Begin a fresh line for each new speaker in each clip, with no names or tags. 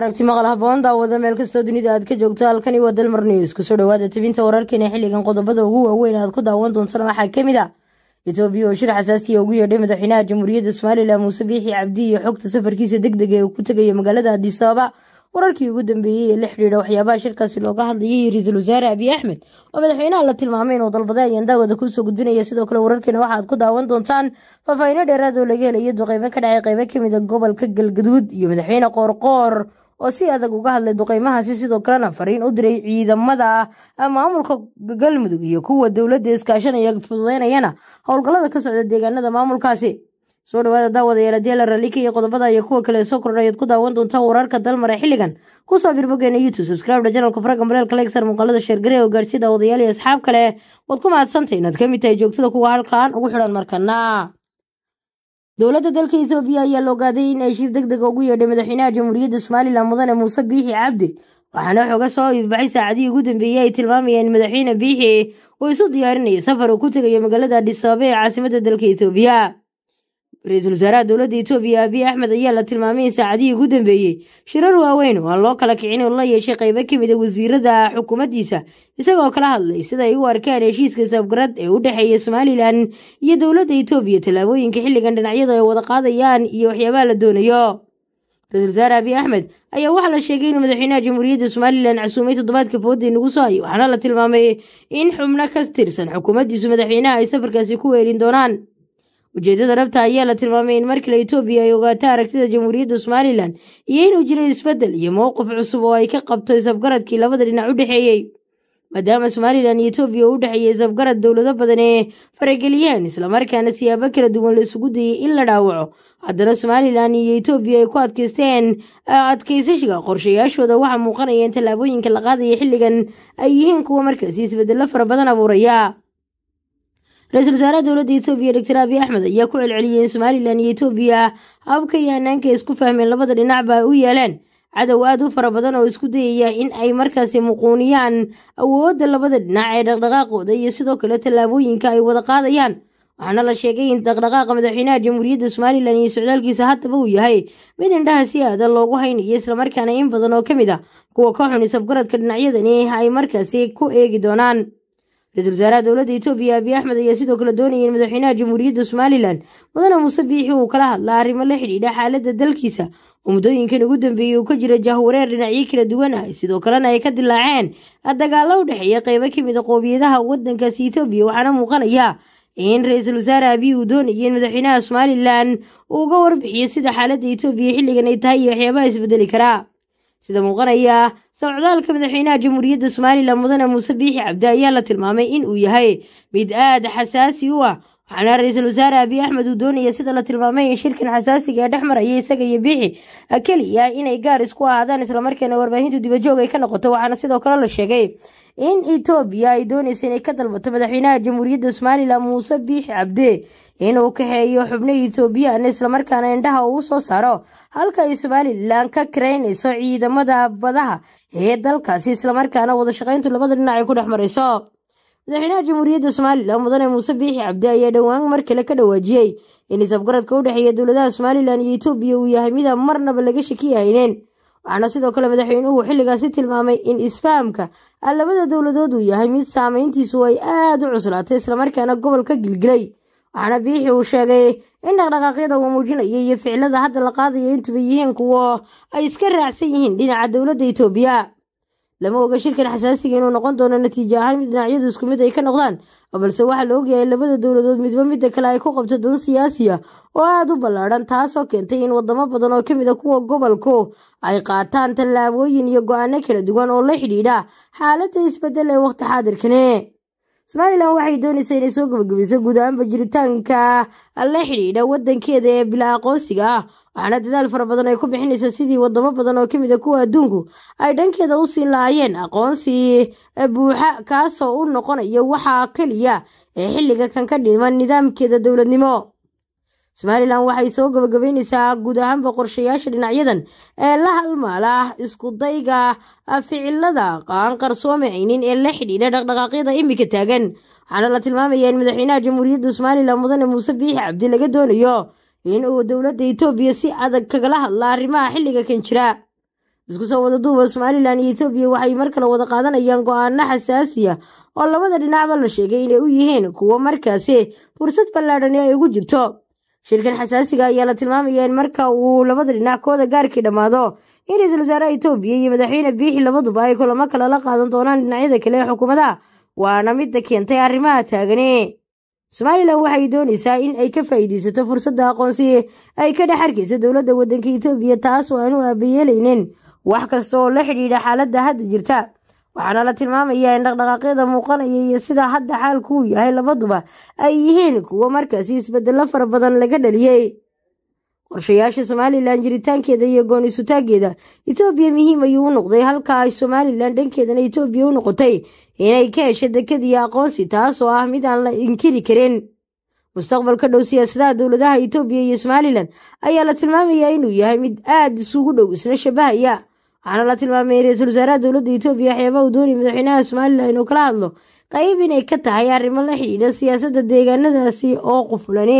aragti maqal haboon daawada meel kastoo dunida aad ka joogto halkani waa dalmar news kusoo dhawaada tibinta wararkeena xilligan qodobada ugu waaweyn aad ku daawan doontana waxaa ka mid ah etoobiya oo shir xasaasiya ugu yeedhay madaxweynaha jamhuuriyadda somalilan muuse biixi cabdi iyo xogta safarkiisa degdega ee uu ku tegaya magaalada adisababa wararkii ugu dambeeyey ee la xidhiidha waxyaabaha shirkaasi looga hadlayay ra-iisul wasaare abiy axmed oo madaxweynaha la tilmaamay inuu dalbaday ayaan daawada kuusoo gudbinaya sidoo kale wararkeena waxaad ku daawan doontaan faahfaahino dheeraad oo laga helayo duqeybo ka dhacay qeybo kamida ah gobolka galgaduud iyo madaxweyne qoorqoor oo si adag uga hadlay duqeymahaasi sidoo kalena fariin u diray ciidamada maamulka galmudug iyo kuwa dowladda iskaashanaya fududaynayana howlgallada ka socda deegaanada maamulkaasi soo dhawaada daawadayaal haddii la raalika iyo qodobada iyo kuwa kale soo kordhayaad ku daawan doontaa wararka dalmara xilligan ku saabir boggeena youtube subscribe janalka faraga mareelka legsar muuqaalada sheergaree oo gaarsiya daawadayaal iyo asxaab kale waad ku mahadsantahy inaad ka mid tahay joogtada kuwa halkan ugu xidhan markana dowladda dalka ethoobiya ayaa la ogaaday in ay shir deg deg ugu yeedhay madaxweynaha jamhuuriyadda somalilan mudane muuse biixi cabdi waxaana xoga soo ibabaxay saacadihii ugu dambeeyey ay tilmaamayeen madaxweyne biixi uu isu diyaarinayo safar uu ku tegayo magaalada adhisabaaba ee caasimadda dalka ethoobiya ra-iisul wasaaraha dowladda etoobiya abiy axmed ayaa la tilmaamay in saacadihii ugu dambeeyey shirar waaweyn oo loo kala kicin oo la yeeshay qaybo ka mid a ah wasiirada xukuumaddiisa isagoo kala hadlay sida ay u arkaan heshiiska sabgarad ee u dhexeeya somalilan iyo dowladda etoobiya tallaabooyinka xilligan dhinacyada ay wada qaadayaan iyo waxyaabaha la doonayo ra iisul wasaare abiy axmed ayaa waxaa la sheegay inuu madaxweynaha jamhuuriyadda somalilan casuumay toddobaadka foodda nagu soo hay waxaana la tilmaamay in xubno ka tirsan xukuumaddiisu madaxweynaha ay safarkaasi ku weelin doonaan ujeedada dhabta ayaa la tilmaamay in mar kale etoobiya ay ogaata aragtida jamhuuriyadda somalilan iyo inuu jiray isbeddel iyo mowqif cusub oo ay ka qabto isabgaradkii labada dhinac u dhexeeyey maadaama somalilan iyo etoobiya u dhexeeya isabgarad dowlado badan ee farageliyeen islamarkaana siyaabo kala duwan laisugu isugu dayay in la dhaawaco haddana somalilan iyo etoobiya ay ku adkaysteen adkaysashiga qorshayaashooda waxaa muuqanaya in tallaabooyinka la qaadaya xilligan ay yihiin kuwa markaasi isbeddello fara badan abuuraya ra-iisul wasaaraha dowladda etoobiya doctor abi axmed ayaa ku celceliyay in somalilan iyo etoobiya habka iyo hanaanka isku fahmeen labada dhinacba ay u yeeleen cadow aad u fara badan oo isku dayaya in ay markaasi muquuniyaan awoodda labada dhinac ee dhaqdhaqaaqooda iyo sidoo kale tallaabooyinka ay wada qaadayaan waxaana la sheegay in dhaqdhaqaaqa madaxweynaha jamhuuriyadda somalilan iyo socdaalkiisa haddaba uu yahay mid indhaha si aada loogu haynayo islamarkaana in badan oo ka mid ah kuwa kooxun isafgaradka dhinacyadani ay markaasi ku eegi doonaan ra-iisul wasaaraha dowladda etoobiya abiy axmed ayaa sidoo kale doonaya in madaxweynaha jamhuuriyadda somalilan mudane muuse biixi uu kala hadla arrimo la xidhiidha xaaladda dalkiisa oo muddooyinkan ugu dambeeyey uu ka jira jahwareer dhinacyo kala duwan ah sidoo kalena ay ka dilaaceen dagaallo u dhexeeya qeybo ka mid a qoobiyadaha waddankaasi etoobiya waxaana muuqanaya in ra-iisul wasaare abiy uu doonaya in madaxweynaha somalilan uu uga warbixiyo sida xaaladda etoobiya xilligan ay tahay iyo waxyaabaha isbedeli karaa sida muuqanaya socdaalka madaxweynaha jamhuuriyadda somalilan mudane muuse biixi cabdi ayaa la tilmaamay in uu yahay mid aada xasaasi u ah waxaana ra-iisul wasaare abiy axmed uu doonaya sida la tilmaamay in shirkan xasaasiga ee dhex maraya isaga iyo biixi keliya inay gaar isku ahaadaan islamarkeena warbaahintu dibadjoog ay ka noqoto waxaana sidoo kale la sheegay in etoobiya ay dooneysa inay ka dalbato madaxweynaha jamhuuriyadda somalilan muuse biixi cabde inuu kaxeeyo xubno etoobiyaan islamarkaana indhaha uu soo saaro halka ay somalilan ka kiraynayso ciidamada badaha ee dalkaasi islamarkaana wadashaqayntu labada dhinac ay ku dhex marayso madaxweynaha jamhuuriyadda somalilan mudane muuse biixi cabde ayaa dhowaan mar kale ka dhawaajiyey in isabgaradka u dhexeeya dowladaha somalilan iyo etoobiya uu yahay mida marnaba laga shaki ahayneen waxaana sidoo kale madaxweynuhu xilligaasi tilmaamay in isfahamka aan labada dowladood uu yahay mid saamayntiisu ay aad u cuslaatay islamarkaana gobolka gilgilay waxaana biixi uu sheegay in dhaqdhaqaaqyada uu muujinaya iyo ficilada hadda la qaadaya intuba yihiin kuwo ay iska raacsan yihiin dhinaca dowladda itoobiya lama oga shirkan xasaasiga inuu noqon doono natiijo ahaan mid dhinacyadu isku mid ay ka noqdaan balse waxaa la ogyahay labada dowladood midba midda kale ay ku qabto doon siyaasiya oo aada u ballaadhan taasoo keentay in wadamo badan oo ka mid a ah kuwa gobolku ay qaataan tallaabooyin iyo go-aano kala duwan oo la xidhiidha xaaladda isbeddel ee wakhti xaadirkane somalilan waxay doonaysaa inay soo gabagabayso guud ahaanba jiritaanka la xidhiidha waddankeeda ee bila aqoonsiga ah waxaana dadaal fara badan ay ku bixinaysa sidii wadamo badan oo kamid a kuwa adduunku ay dhankeeda u siin lahaayeen aqoonsii eh, buuxa kaasoo u noqonaya waxaa keliya ee xilliga kan ka dhiman nidaamkeeda dowladnimo somalilan waxay soo gabagabaynaysaa guud ahaanba qorshayaasha dhinacyadan ee la halmaalah iskudayga ficilada qaanqarsoome aynin ee la xidhiidha dhaqdhaqaaqyada iminka taagan waxaana la tilmaamaya in madaxweynaha jamhuuriyadda somalilan mudane muuse biixi cabdi laga doonayo in uu dowladda etoobiya si adag kagala hadla arrimaha xilliga kan jira isku soo wada duuba somalilan iyo etoobiya waxay mar kale wada qaadanayaan go-aano xasaasiya oo labada dhinacba la sheegay inay u yihiin kuwo markaasi fursad ballaadhani ay ugu jirto shirkan xasaasiga ayaa la tilmaamaya in marka uu labada dhinac kooda gaarkii dhammaado in ra-iisul wasaaraha etoobiya iyo madaxweyne biixi labaduba ay kulamo kale la qaadan doonaan dhinacyada kale ee xukuumadaha waana midda keentay arrimaha taagani somalilan waxay doonaysaa in ay ka faa'iidaysato fursadda aqoonsiye ay ka dhex arkaysa dowladda waddanka etoobiya taas oo aan aabayeelaynin wax kasta oo la xidhiidha xaaladda hadda jirta waxaana la tilmaamayaa in dhaqdhaqaaqyada muuqanaya iyo sida hadda xaalku yahay labaduba ay yihiin kuwo markaasi isbeddello fara badan laga dhaliyey qorshayaasha somalilan jiritaankeeda iyo gooni etoobiya muhiim ayuu u noqday halka ay somalilan dhankeedana etoobiya u noqotay inay ka hesho dekad iyo aqoonsi taasoo ah mid aan la inkiri karin mustaqbalka dhow siyaasadaha dowladaha etoobiya iyo somalilan ayaa la tilmaamayaa inuu yahay mid aad isugu dhow isla shabahaya waxaana la tilmaamay in ra-iisul wasaaraha dowladda etoobiya waxyaaba uu doonay madaxweynaha somalilan inuu kala hadlo qayb inay ka tahay arrimo la xidhiidha siyaasadda deegaanadaasi oo qufulane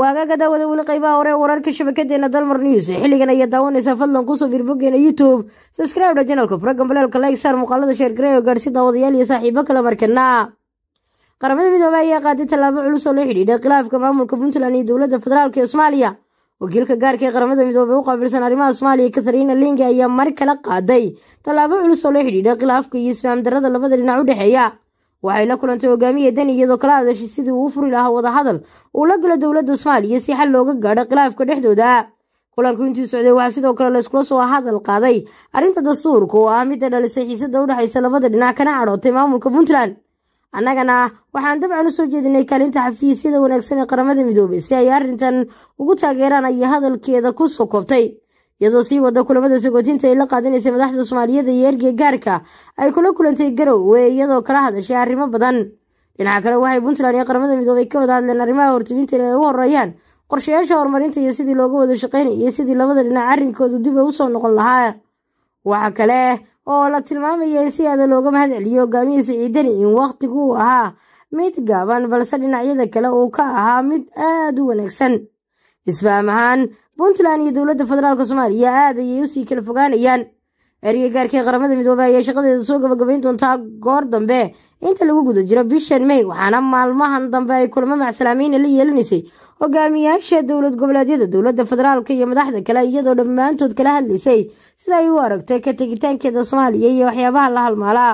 waagaaga daawada weli qaybaha hore wararka shabakadeena dalmar news xilligan ayaa daawanaysaa fadlan kusoo birbogeena youtube sabskribda janalka furagambaleelka laegsaar muuqaalada sheergarey oo gaadhsi daawadayaal iyo saaxiibo kale markana qaramada midoobey ayaa qaaday tallaabo culus oo la xidhiidha khilaafka maamulka puntland iyo dowladda federaalk ee soomaaliya wakiilka gaarka ee qaramada midoobe u qaabilsan arrimaha soomaaliya katharina linge ayaa mar kala qaaday tallaabo culus oo la xidhiidha khilaafka iyo isfahamdarada labada dhinac u dhexeeya waxay la kulantay hogaamiya deni iyadoo kala hadashay sidii uu u furi lahaa wadahadal uu la galo dowladda soomaaliya si xal looga gaadho khilaafka dhexdooda kulanku intii socday waxaa sidoo kale layskula soo hadal qaaday arrinta dastuurka oo ah midda dhalisay xiisada u dhexaysa labada dhinac kana cadhootay maamulka puntland annagana waxaan dabcan u soo jeedinay kaalinta xafiisyada wanaagsan ee qaramada midoobay si ay arrintan ugu taageeraan ayo hadalkeeda ku soo koobtay iyadoo sii wada kulamada sagootinta ay la qaadanaysay madaxda soomaaliyeed iyo ergey gaarka ay kula kulantay garow wey iyadoo kala hadashay arrimo badan dhinaca kale waxay puntland iyo qaramada midoobay ka wada hadleen arrimaha hortibinta inay u horeeyaan qorshayaasha horumarinta iyo sidii looga wada shaqaynay iyo sidii labada dhinac arrinkooda dib ay usoo noqon lahaa waxa kale oo la tilmaamaya in si aada looga mahad celiyo hogaamiye ciidani in waqtigu uu ahaa mid gaaban balse dhinacyada kale uu ka ahaa mid aad u wanaagsan isfaam ahaan puntland iyo dowladda federaalk soomaaliya aad ayay usii kala fogaanayaan ereyga gaarkee qaramada midoobe ayaa shaqadeeda soo gabagabayn doontaa goor dambe inta lagu guda jiro bishan may waxaana maalmahan dambe ay kulamo macsalaameyna la yeelanaysay hogaamiyaasha dowlad goboleedyada dowladda federaalka iyo madaxda kale iyadoo dhammaantood kala hadlaysay sida ay u aragtay ka tegitaankeeda soomaaliya iyo waxyaabaha la halmaalaa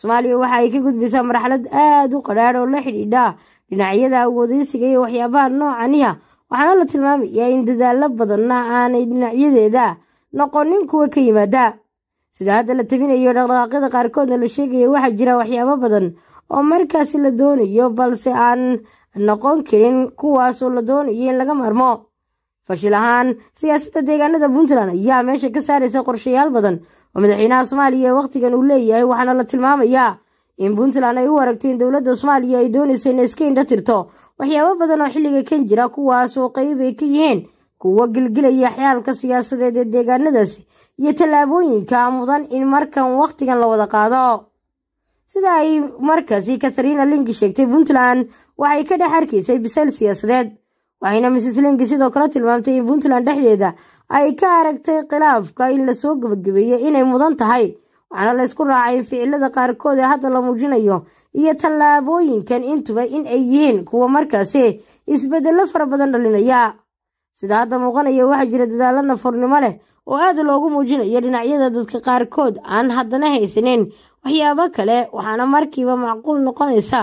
soomaaliya waxa ay ka gudbaysaa marxalad aad u qadhaadh oo la xidhiidha dhinacyada awoodeysiga iyo waxyaabaha noocaniha waxaana la tilmaamayaa in dadaallo badanna aanay dhinacyadeeda noqonin kuwa ka yimaada sida hadda la tabinayo dhaqdhaqaaqyada qaarkoodna la sheegaya waxaa jira waxyaabo badan oo markaasi la doonayo balse aan noqon karin kuwaasoo la doonayo in laga maarmo fashil ahaan siyaasadda deegaanada puntland ayaa meesha ka saaraysa qorshayaal badan oo madaxweynaha soomaaliya ee wakhtigan uu leeyahay waxaana la tilmaamayaa in puntland ay u aragtay in dowladda soomaaliya ay doonaysay inay iska indho tirto waxyaabo badan oo xilliga kan jira kuwaasoo qayb ay ka yihiin kuwa gilgilaya xyaalka siyaasadeed ee deegaanadaasi iyo tallaabooyinka mudan in markan wakhtigan la wada qaado sida ay markaasi katarina lingi sheegtay puntland waxay ka dhex arkaysay bisayl siyaasadeed waxayna misis lingi sidoo kale tilmaamtay in puntland dhexdeeda ay ka aragtay khilaafka in lasoo gabagabeeyey inay mudan tahay waxaana laysku ysku raacay ficilada qaarkood ee hadda la muujinayo iyo tallaabooyinkan intuba in ay yihiin kuwo markaasi isbeddello fara badan dhalinaya sida hadda muuqanaya waxaa jira dadaalla nafornimo leh oo aad loogu muujinayo dhinacyada dadka qaarkood aan haddana haysanin waxyaabo kale waxaana markiiba macquul noqonaysa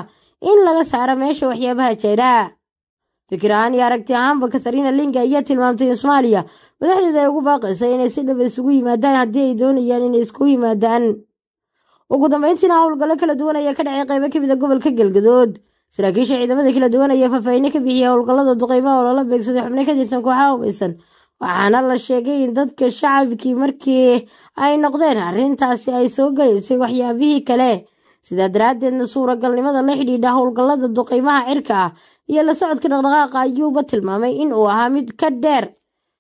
in laga saaro meesha waxyaabaha jeedha fikir ahaan iyo aragti ahaanba katariina linga ayaa tilmaamtay in soomaaliya madaxdeeda ay ugu baaqaysa inay si dhab ah isugu yimaadaan haddii ay doonayaan inay isku yimaadaan ugu dambeyntiina howlgallo kala duwan ayaa ka dhacay qaybo ka mid a ah gobolka galgadood saraakiisha ciidamada kala duwan ayaa faahfaahinno ka bixiyay howlgallada duqeymaha oo lala beegsaday xubno ka tirsan kooxaha hubaysan waxaana la sheegay in dadka shacabkii markii ay noqdeen arrintaasi ay soo gelaysay waxyaabihii kale sidaa daraaddeedna suuragalnimada la xidhiidha howlgallada duqeymaha cirka ah iyo la socodka dhaqdhaqaaqa ayuuba tilmaamay in uu ahaa mid ka dheer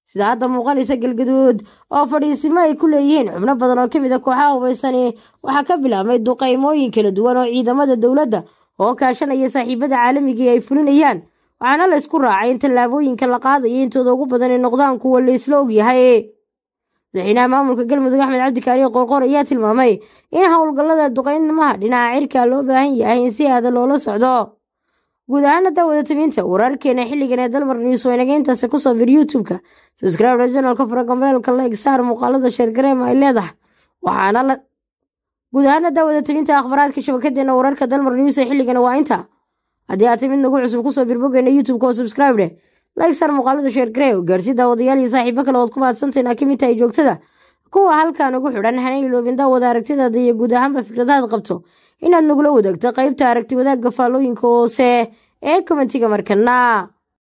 sida hadda muuqanaysa galgaduud oo fadhiisimo ay ku leeyihiin xubno badan oo ka mid a ah kooxaha hubaysani waxaa ka bilaabmay duqaymooyin kala duwan oo ciidamada dowladda oo kaashanaya saaxiibada caalamigai ay fulinayaan waxaana la ysku raacay in tallaabooyinka la qaadaya intooda ugu badan ay noqdaan kuwa la isla ogyahay madaxweynaha maamulka galmudug axmed cabdikaariin qorqor ayaa tilmaamay in howlgallada duqaynnimaha dhinaca cirka loo baahan yahay in si aada loola socdo guud ahaana daawada tibinta wararkeena xilligan ee dalmar news waa intaasi ku soo bir youtube-ka subscribe janalka faragambaleelka leeg saar muuqaalada sheergareema ay leedahay waxaana la guud ahaana daawada tibinta akhbaraadka shabakadeena wararka dalmar news ee xilligana waa intaa haddii aad timid nagu cusub kusoo birbogeena youtube-ka oo subscribe dheh leeg saar muuqaalada sheergareew gaarsi daawadayaal iyo saaxiibo kale ood ku mahadsantayn ka mid tahay joogtada kuwa halkaa nagu xidhan hana iloobin daawada aragtidaada iyo guud ahaanba fikradahaad qabto inaad nagula wadaagto qaybta aragti wadaagga faallooyinka hoose ee komentiga markana